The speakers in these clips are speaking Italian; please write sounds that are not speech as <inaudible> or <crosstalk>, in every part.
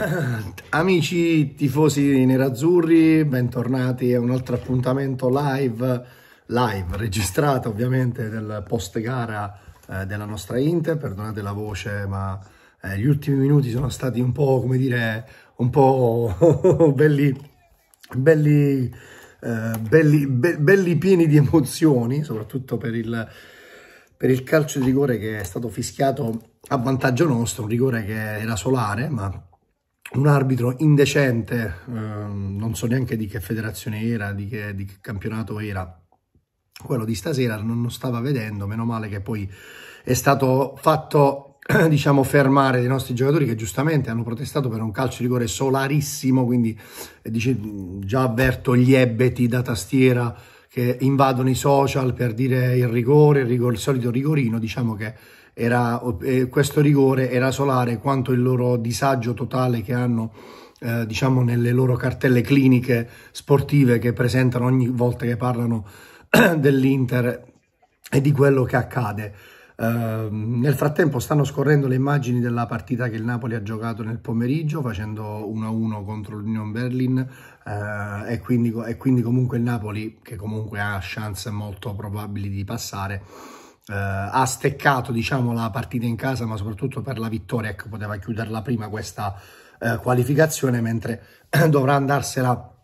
<clears throat> Amici tifosi nerazzurri, bentornati a un altro appuntamento live, live registrato ovviamente del post gara eh, della nostra Inter, perdonate la voce ma eh, gli ultimi minuti sono stati un po' come dire, un po' <laughs> belli, belli, eh, belli, be belli pieni di emozioni, soprattutto per il per il calcio di rigore che è stato fischiato a vantaggio nostro, un rigore che era solare, ma un arbitro indecente, ehm, non so neanche di che federazione era, di che, di che campionato era, quello di stasera non lo stava vedendo, meno male che poi è stato fatto <clears throat> diciamo fermare dei nostri giocatori che giustamente hanno protestato per un calcio di rigore solarissimo, quindi eh, dice, già avverto gli ebeti da tastiera che invadono i social per dire il rigore, il, rigore, il solito rigorino, diciamo che era, eh, questo rigore era solare quanto il loro disagio totale che hanno eh, diciamo nelle loro cartelle cliniche sportive che presentano ogni volta che parlano <clears throat> dell'Inter e di quello che accade. Uh, nel frattempo stanno scorrendo le immagini della partita che il Napoli ha giocato nel pomeriggio facendo 1-1 contro l'Union Berlin uh, e, quindi, e quindi comunque il Napoli che comunque ha chance molto probabili di passare eh, ha steccato diciamo, la partita in casa, ma soprattutto per la vittoria, ecco, poteva chiuderla prima questa eh, qualificazione, mentre <clears throat> dovrà andarsela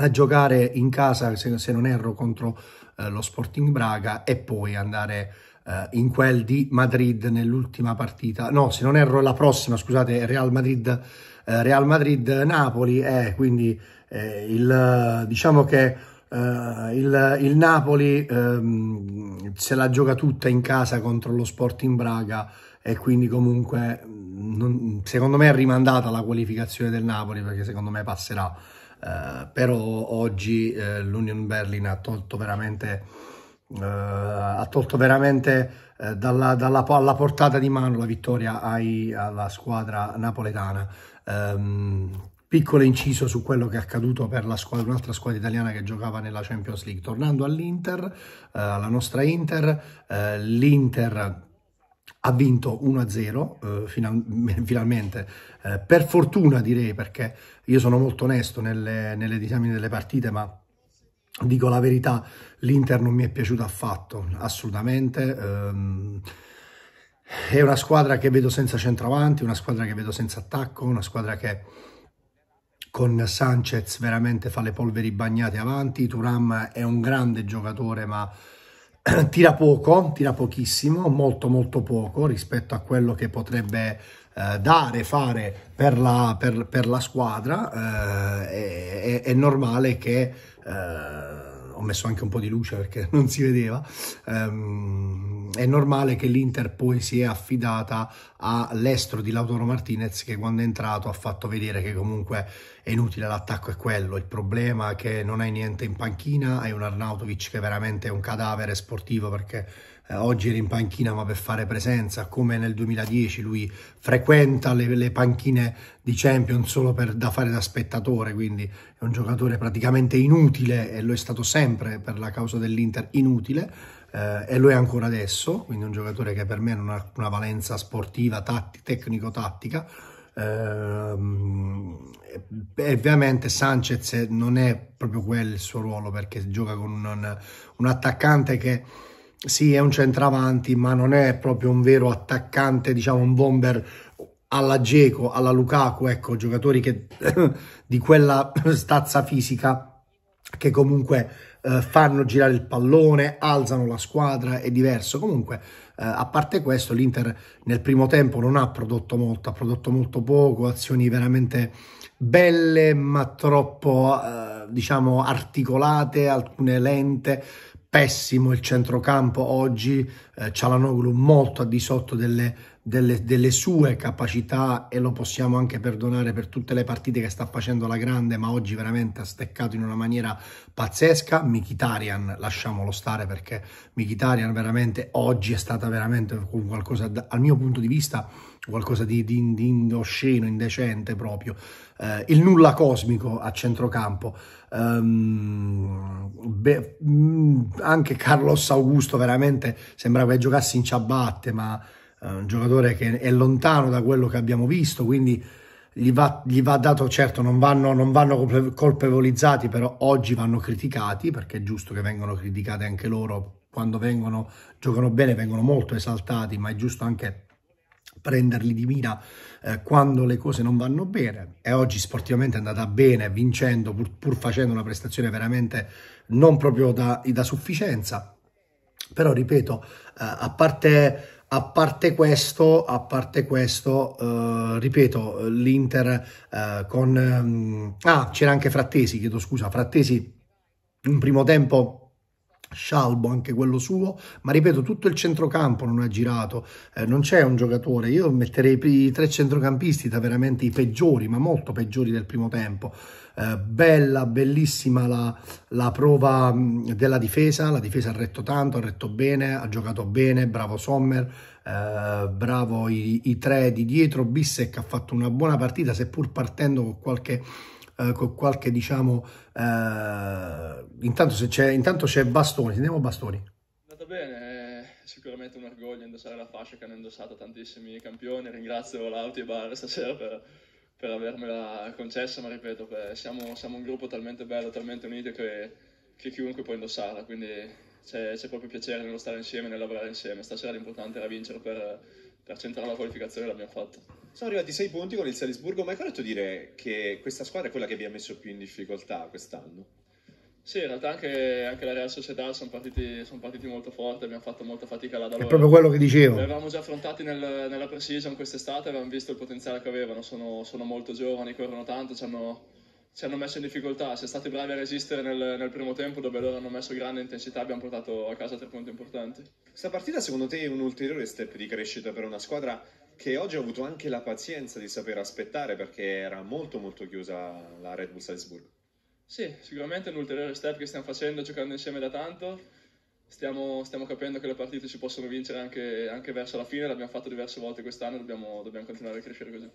a giocare in casa, se, se non erro, contro eh, lo Sporting Braga e poi andare eh, in quel di Madrid nell'ultima partita, no, se non erro la prossima, scusate, Real Madrid. Eh, Real Madrid-Napoli, eh, quindi eh, il, diciamo che Uh, il, il, Napoli um, se la gioca tutta in casa contro lo Sporting Braga e quindi comunque mm, non, secondo me è rimandata la qualificazione del Napoli perché secondo me passerà uh, però oggi uh, l'Union Berlin ha tolto veramente, ha tolto veramente dalla, dalla, alla portata di mano la vittoria ai, alla squadra napoletana um, Piccolo inciso su quello che è accaduto per un'altra squadra italiana che giocava nella Champions League. Tornando all'Inter, eh, alla nostra Inter, eh, l'Inter ha vinto 1-0 eh, final <laughs> finalmente, eh, per fortuna direi perché io sono molto onesto nelle, nelle disamine delle partite ma dico la verità l'Inter non mi è piaciuta affatto, assolutamente. Ehm, è una squadra che vedo senza centravanti, una squadra che vedo senza attacco, una squadra che con Sanchez veramente fa le polveri bagnate avanti, Turam è un grande giocatore ma <clears throat> tira poco, tira pochissimo, molto molto poco rispetto a quello che potrebbe eh, dare, fare per la, per, per la squadra, eh, è, è, normale che... Eh, ho messo anche un po' di luce perché <laughs> non si vedeva, ehm, è normale che l'Inter poi si è affidata all'estro di Lautaro Martinez che quando è entrato ha fatto vedere che comunque è inutile l'attacco è quello, il problema è che non hai niente in panchina, hai un Arnautovic che veramente è un cadavere sportivo perché eh, oggi era in panchina ma per fare presenza, come nel 2010 lui frequenta le, le panchine di Champions solo per, da fare da spettatore, quindi è un giocatore praticamente inutile e lo è stato sempre per la causa dell'Inter inutile, eh, e lo è ancora adesso, quindi un giocatore che per me non ha una valenza sportiva, tecnico-tattica. Eh, ovviamente Sanchez non è proprio quel il suo ruolo perché gioca con un, un attaccante che sì è un centravanti ma non è proprio un vero attaccante, diciamo un bomber alla Geco, alla Lukaku, ecco giocatori che, <laughs> di quella stazza fisica che comunque eh, fanno girare il pallone, alzano la squadra, è diverso. Comunque, eh, a parte questo, l'Inter nel primo tempo non ha prodotto molto, ha prodotto molto poco, azioni veramente belle ma troppo eh, diciamo articolate, alcune lente, pessimo il centrocampo oggi, eh, Cialanoglu molto al di sotto delle delle, delle, sue capacità e lo possiamo anche perdonare per tutte le partite che sta facendo la grande, ma oggi veramente ha steccato in una maniera pazzesca. Michitarian, lasciamolo stare perché Michitarian veramente oggi è stata veramente qualcosa, dal mio punto di vista, qualcosa di, di, di indosceno, indecente proprio. Eh, il nulla cosmico a centrocampo. Um, ehm, beh, mm, anche Carlos Augusto veramente sembrava che giocasse in ciabatte, ma eh, un giocatore che è lontano da quello che abbiamo visto, quindi gli va, gli va dato, certo non vanno, non vanno, colpevolizzati, però oggi vanno criticati, perché è giusto che vengano criticati anche loro, quando vengono, giocano bene vengono molto esaltati, ma è giusto anche prenderli di mira eh, quando le cose non vanno bene e oggi sportivamente è andata bene vincendo pur, pur facendo una prestazione veramente non proprio da, da sufficienza però ripeto eh, a parte a parte questo, a parte questo eh, ripeto, l'Inter eh, con... Mm, ah, c'era anche Frattesi, chiedo scusa, Frattesi in primo tempo Scialbo, anche quello suo, ma ripeto, tutto il centrocampo non ha girato, eh, non c'è un giocatore, io metterei i tre centrocampisti da veramente i peggiori, ma molto peggiori del primo tempo. Eh, bella, bellissima la, la, prova della difesa, la difesa ha retto tanto, ha retto bene, ha giocato bene, bravo Sommer, eh, bravo i, i tre di dietro, Bissek ha fatto una buona partita, seppur partendo con qualche eh, con qualche diciamo eh, intanto se c'è intanto c'è Bastoni andiamo Bastoni andata bene è eh, sicuramente un orgoglio indossare la fascia che hanno indossato tantissimi campioni ringrazio Lauti e Bar stasera per, per avermela concessa ma ripeto beh, siamo, siamo, un gruppo talmente bello talmente unito che, che chiunque può indossarla quindi c'è proprio piacere nello stare insieme nel lavorare insieme stasera l'importante era vincere per per centrare la qualificazione l'abbiamo fatta. Sono arrivati 6 punti con il Salisburgo, ma è corretto dire che questa squadra è quella che vi ha messo più in difficoltà quest'anno? Sì, in realtà anche, anche la Real Società sono partiti, son partiti, molto forti, abbiamo fatto molta fatica là da loro. È proprio quello che dicevo. Li avevamo già affrontati nel, nella pre-season quest'estate, avevamo visto il potenziale che avevano, sono, sono molto giovani, corrono tanto, ci hanno ci hanno messo in difficoltà, si è stati bravi a resistere nel, nel, primo tempo dove loro hanno messo grande intensità e abbiamo portato a casa tre punti importanti. Questa partita secondo te è un ulteriore step di crescita per una squadra che oggi ha avuto anche la pazienza di saper aspettare perché era molto molto chiusa la Red Bull Salzburg? Sì, sicuramente è un ulteriore step che stiamo facendo giocando insieme da tanto. Stiamo, stiamo, capendo che le partite si possono vincere anche, anche verso la fine, l'abbiamo fatto diverse volte quest'anno, dobbiamo, dobbiamo continuare a crescere così.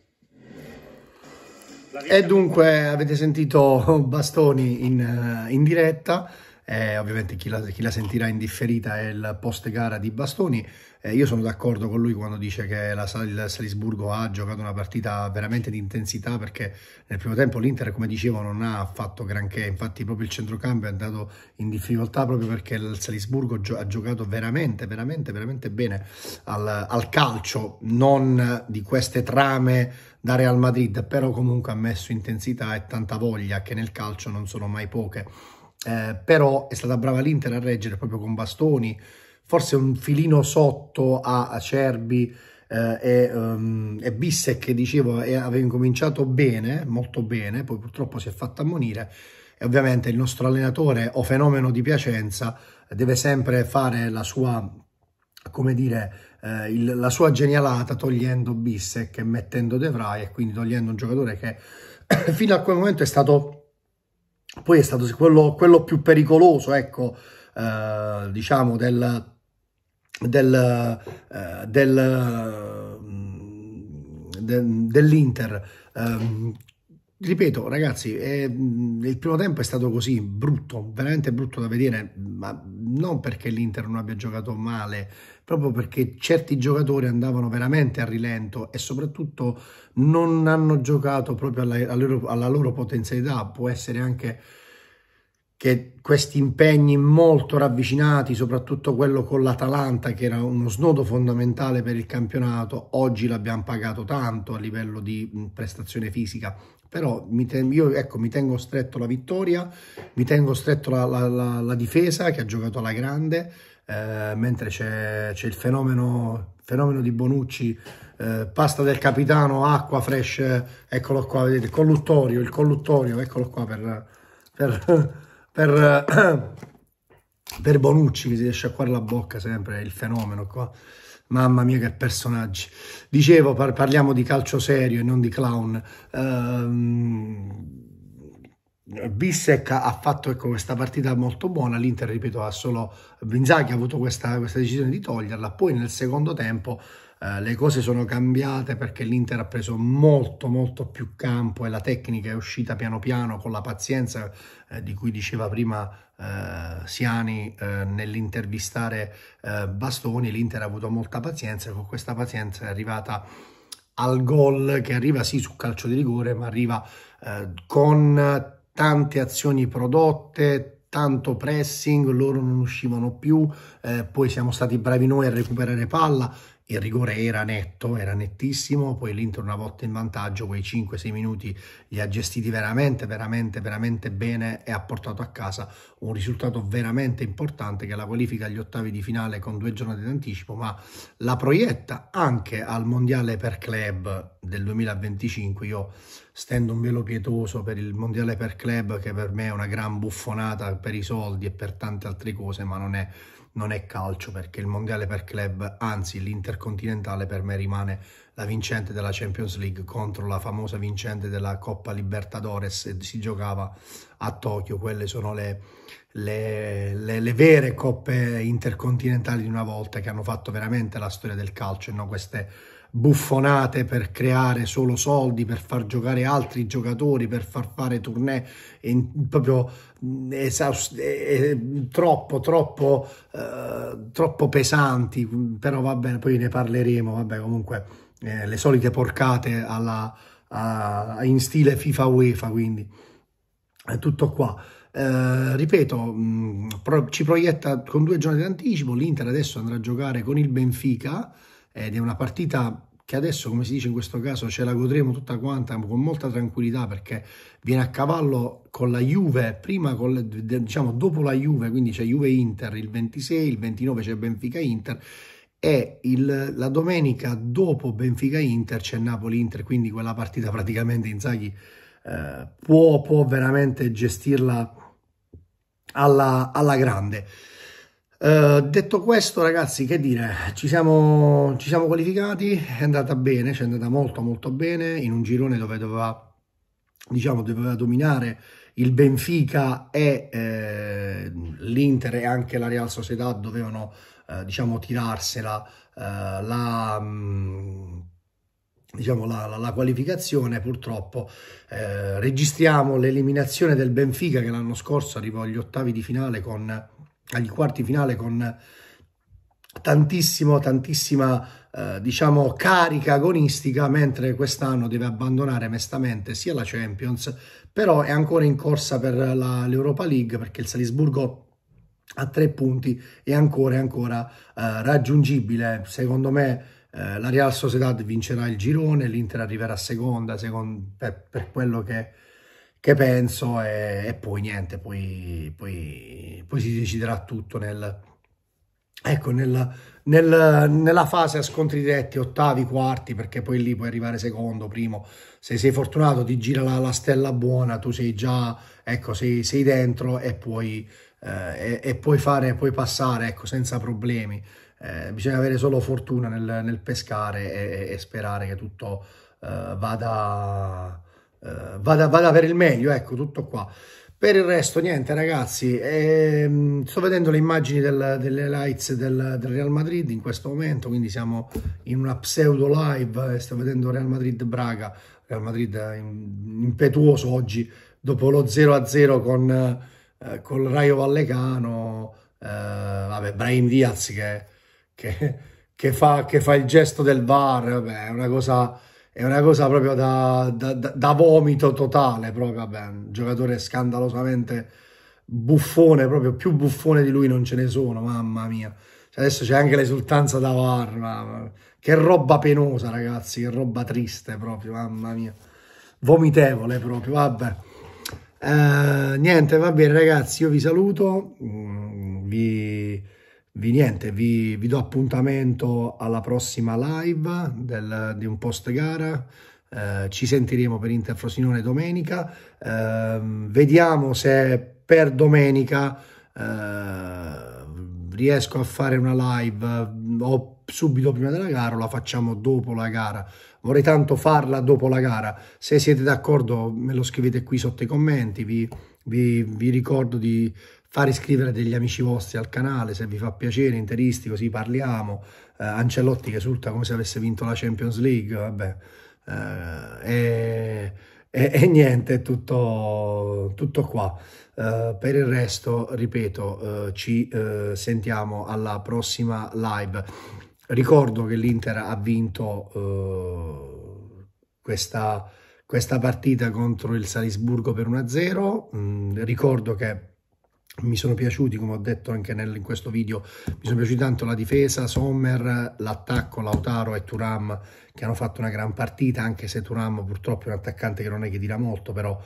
E dunque avete sentito Bastoni in, eh, in diretta, eh, ovviamente chi la, chi la, sentirà in differita è il post gara di Bastoni, eh, io sono d'accordo con lui quando dice che la, il Salisburgo ha giocato una partita veramente di intensità perché nel primo tempo l'Inter come dicevo non ha fatto granché, infatti proprio il centrocambio è andato in difficoltà proprio perché il Salisburgo gio ha giocato veramente veramente veramente bene al, al calcio, non di queste trame da Real Madrid, però comunque ha messo intensità e tanta voglia che nel calcio non sono mai poche. Eh, però è stata brava l'Inter a reggere proprio con bastoni, forse un filino sotto a Acerbi eh, e, um, e Bissec che dicevo aveva incominciato bene, molto bene, poi purtroppo si è fatta ammonire e ovviamente il nostro allenatore o fenomeno di Piacenza deve sempre fare la sua, come dire, eh, il, la sua genialata togliendo Bissek e mettendo De Vrij e quindi togliendo un giocatore che <coughs> fino a quel momento è stato poi è stato quello, quello più pericoloso ecco eh, diciamo del del, eh, del, mm, dell'Inter eh, ripeto ragazzi eh, il primo tempo è stato così brutto veramente brutto da vedere ma non perché l'Inter non abbia giocato male proprio perché certi giocatori andavano veramente a rilento e soprattutto non hanno giocato proprio alla, alla, loro, alla loro potenzialità. Può essere anche che questi impegni molto ravvicinati, soprattutto quello con l'Atalanta, che era uno snodo fondamentale per il campionato, oggi l'abbiamo pagato tanto a livello di prestazione fisica. Però mi io ecco, mi tengo stretto la vittoria, mi tengo stretto la, la, la, la difesa che ha giocato alla grande, eh, mentre c'è, il fenomeno, fenomeno di Bonucci, eh, pasta del capitano, acqua fresh, eccolo qua, vedete, colluttorio, il colluttorio, eccolo qua per, per, per, <coughs> per Bonucci che si riesce a sciacquare la bocca sempre, il fenomeno qua. Mamma mia che personaggi. Dicevo, par parliamo di calcio serio e non di clown. Ehm, Bissek ha fatto ecco, questa partita molto buona, l'Inter, ripeto, ha solo Binzaghi ha avuto questa, questa decisione di toglierla, poi nel secondo tempo eh, le cose sono cambiate perché l'Inter ha preso molto molto più campo e la tecnica è uscita piano piano con la pazienza eh, di cui diceva prima eh, Siani eh, nell'intervistare eh, Bastoni, l'Inter ha avuto molta pazienza e con questa pazienza è arrivata al gol che arriva sì su calcio di rigore ma arriva eh, con tante azioni prodotte, tanto pressing, loro non uscivano più, eh, poi siamo stati bravi noi a recuperare palla, il rigore era netto, era nettissimo, poi l'Inter una volta in vantaggio, quei 5-6 minuti li ha gestiti veramente, veramente, veramente bene e ha portato a casa un risultato veramente importante che la qualifica agli ottavi di finale con due giornate d'anticipo, ma la proietta anche al Mondiale per Club del 2025. Io stendo un velo pietoso per il Mondiale per Club che per me è una gran buffonata per i soldi e per tante altre cose, ma non è non è calcio perché il mondiale per club, anzi l'intercontinentale per me rimane la vincente della Champions League contro la famosa vincente della Coppa Libertadores e si giocava a Tokyo, quelle sono le, le, le, le, vere coppe intercontinentali di una volta che hanno fatto veramente la storia del calcio e non queste buffonate per creare solo soldi, per far giocare altri giocatori, per far fare tournée, proprio mm, esaust- eh, eh, troppo, troppo, eh, troppo pesanti, però va bene, poi ne parleremo, vabbè comunque eh, le solite porcate alla, a, in stile FIFA UEFA, quindi è eh, tutto qua. Eh, ripeto, mh, mm, pro- ci proietta con due giorni di anticipo. L'Inter adesso andrà a giocare con il Benfica ed è una partita che adesso, come si dice in questo caso, ce la godremo tutta quanta con molta tranquillità perché viene a cavallo con la Juve, prima con, diciamo dopo la Juve, quindi c'è Juve-Inter il 26, il 29 c'è Benfica-Inter e il, la domenica dopo Benfica-Inter c'è Napoli-Inter, quindi quella partita praticamente Inzaghi eh, può, può veramente gestirla alla, alla grande. Eh, detto questo, ragazzi, che dire, ci siamo, ci siamo qualificati, è andata bene, ci è andata molto molto bene, in un girone dove doveva, diciamo, doveva dominare il Benfica e eh, l'Inter e anche la Real Sociedad dovevano, eh, diciamo, tirarsela eh, la... Mh, mm, diciamo, la, la, la, qualificazione purtroppo eh, registriamo l'eliminazione del Benfica che l'anno scorso arrivò agli ottavi di finale con agli quarti finale con tantissimo, tantissima eh, diciamo carica agonistica mentre quest'anno deve abbandonare mestamente sia la Champions però è ancora in corsa per l'Europa League perché il Salisburgo a tre punti è ancora, ancora eh, raggiungibile secondo me eh, la Real Sociedad vincerà il girone l'Inter arriverà seconda secondo, per, per quello che che penso e, e poi niente, poi, poi, poi, si deciderà tutto nel, ecco, nel, nel, nella fase a scontri diretti, ottavi, quarti, perché poi lì puoi arrivare secondo, primo, se sei fortunato ti gira la, la stella buona, tu sei già, ecco, sei, sei dentro e puoi, eh, e, e puoi, fare, puoi passare, ecco, senza problemi. Eh, bisogna avere solo fortuna nel, nel pescare e, e, sperare che tutto eh, vada eh, vada, vada, per il meglio, ecco, tutto qua. Per il resto, niente ragazzi, ehm, sto vedendo le immagini del, delle lights del, del, Real Madrid in questo momento, quindi siamo in una pseudo live, eh, sto vedendo Real Madrid-Braga, Real Madrid eh, impetuoso oggi, dopo lo 0-0 con, eh, con Raio Vallecano, eh, vabbè, Brahim Diaz che, che, che, fa, che fa il gesto del VAR, vabbè, è una cosa è una cosa proprio da, da, da vomito totale, proprio, vabbè, un giocatore scandalosamente buffone, proprio più buffone di lui non ce ne sono, mamma mia. Cioè, adesso c'è anche l'esultanza da VAR, che roba penosa ragazzi, che roba triste proprio, mamma mia. Vomitevole proprio, vabbè. Eh, niente, va bene ragazzi, io vi saluto, mm, vi vi, niente, vi, vi do appuntamento alla prossima live del, di un post gara. Eh, ci sentiremo per Inter Frosinone domenica. Eh, vediamo se per domenica eh, riesco a fare una live o subito prima della gara o la facciamo dopo la gara. Vorrei tanto farla dopo la gara. Se siete d'accordo me lo scrivete qui sotto i commenti. Vi, vi, vi ricordo di, far iscrivere degli amici vostri al canale se vi fa piacere, interisti così parliamo, eh, Ancelotti che esulta come se avesse vinto la Champions League, vabbè, e, e, e, niente, è tutto, tutto qua. Uh, per il resto, ripeto, uh, ci uh, sentiamo alla prossima live. Ricordo che l'Inter ha vinto questa, questa, partita contro il Salisburgo per 1-0. Mm, ricordo che mi sono piaciuti, come ho detto anche nel, in questo video, mi sono piaciuti tanto la difesa, Sommer, l'attacco, Lautaro e Turam che hanno fatto una gran partita, anche se Turam purtroppo è un attaccante che non è che tira molto, però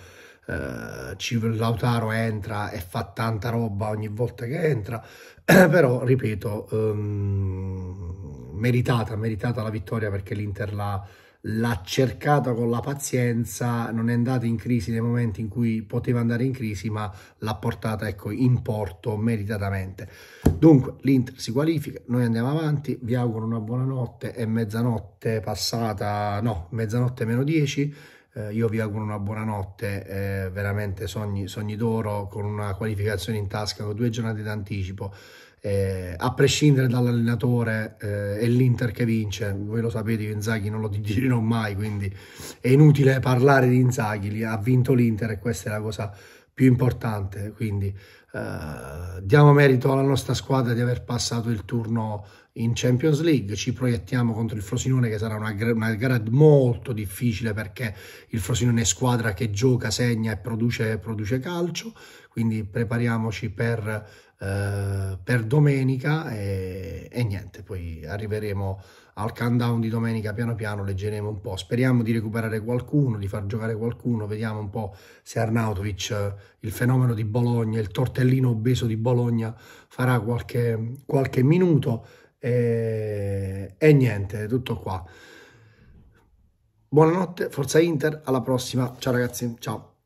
eh, Lautaro entra e fa tanta roba ogni volta che entra, <clears throat> però ripeto, ehm, meritata, meritata la vittoria perché l'Inter l'ha l'ha cercata con la pazienza, non è andata in crisi nei momenti in cui poteva andare in crisi, ma l'ha portata ecco, in porto meritatamente. Dunque l'Inter si qualifica, noi andiamo avanti, vi auguro una buona notte e mezzanotte passata, no, mezzanotte meno 10. Eh, io vi auguro una buona notte, eh, veramente sogni, sogni d'oro con una qualificazione in tasca con due giornate d'anticipo eh, a prescindere dall'allenatore eh, è l'Inter che vince, voi lo sapete io Inzaghi non lo digerò <laughs> mai, quindi è inutile parlare di Inzaghi, ha vinto l'Inter e questa è la cosa più importante, quindi eh, diamo merito alla nostra squadra di aver passato il turno in Champions League, ci proiettiamo contro il Frosinone che sarà una, una, gara molto difficile perché il Frosinone è squadra che gioca, segna e produce, produce calcio, quindi prepariamoci per eh, per domenica e, e, niente, poi arriveremo al countdown di domenica piano piano, leggeremo un po', speriamo di recuperare qualcuno, di far giocare qualcuno, vediamo un po' se Arnautovic, il fenomeno di Bologna, il tortellino obeso di Bologna farà qualche, qualche minuto e, e niente, tutto qua. Buonanotte, forza Inter, alla prossima, ciao ragazzi, ciao.